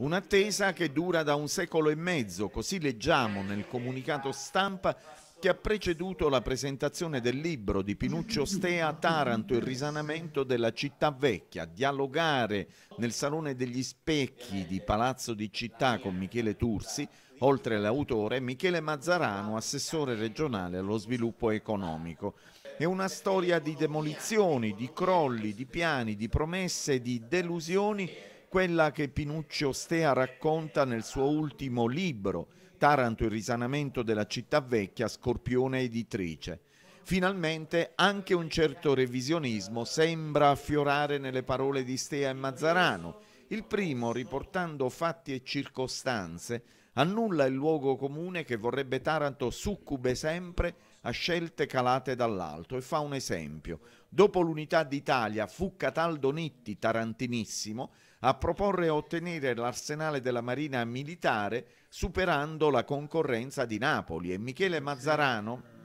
Un'attesa che dura da un secolo e mezzo, così leggiamo nel comunicato stampa che ha preceduto la presentazione del libro di Pinuccio Stea Taranto il risanamento della città vecchia, dialogare nel Salone degli Specchi di Palazzo di Città con Michele Tursi, oltre all'autore Michele Mazzarano, assessore regionale allo sviluppo economico. È una storia di demolizioni, di crolli, di piani, di promesse, di delusioni quella che Pinuccio Stea racconta nel suo ultimo libro, Taranto il risanamento della città vecchia, Scorpione editrice. Finalmente anche un certo revisionismo sembra affiorare nelle parole di Stea e Mazzarano. Il primo, riportando fatti e circostanze, annulla il luogo comune che vorrebbe Taranto succube sempre a scelte calate dall'alto e fa un esempio. Dopo l'unità d'Italia fu Cataldo Nitti, tarantinissimo, a proporre e ottenere l'arsenale della Marina militare superando la concorrenza di Napoli e Michele Mazzarano,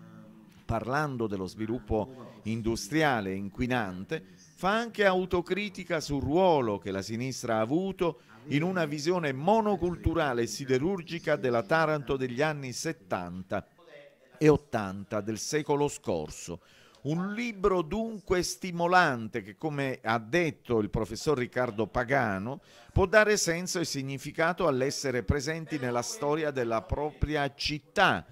parlando dello sviluppo industriale inquinante, fa anche autocritica sul ruolo che la sinistra ha avuto in una visione monoculturale siderurgica della Taranto degli anni 70 e 80 del secolo scorso. Un libro dunque stimolante che, come ha detto il professor Riccardo Pagano, può dare senso e significato all'essere presenti nella storia della propria città,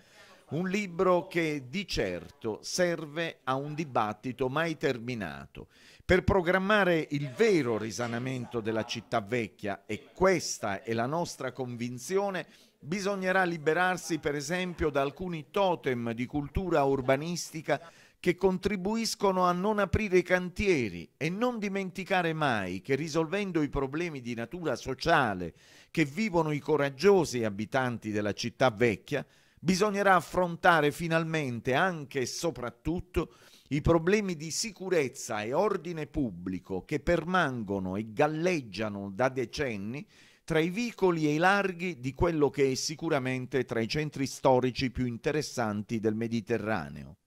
un libro che di certo serve a un dibattito mai terminato per programmare il vero risanamento della città vecchia e questa è la nostra convinzione Bisognerà liberarsi per esempio da alcuni totem di cultura urbanistica che contribuiscono a non aprire i cantieri e non dimenticare mai che risolvendo i problemi di natura sociale che vivono i coraggiosi abitanti della città vecchia, bisognerà affrontare finalmente anche e soprattutto i problemi di sicurezza e ordine pubblico che permangono e galleggiano da decenni tra i vicoli e i larghi di quello che è sicuramente tra i centri storici più interessanti del Mediterraneo.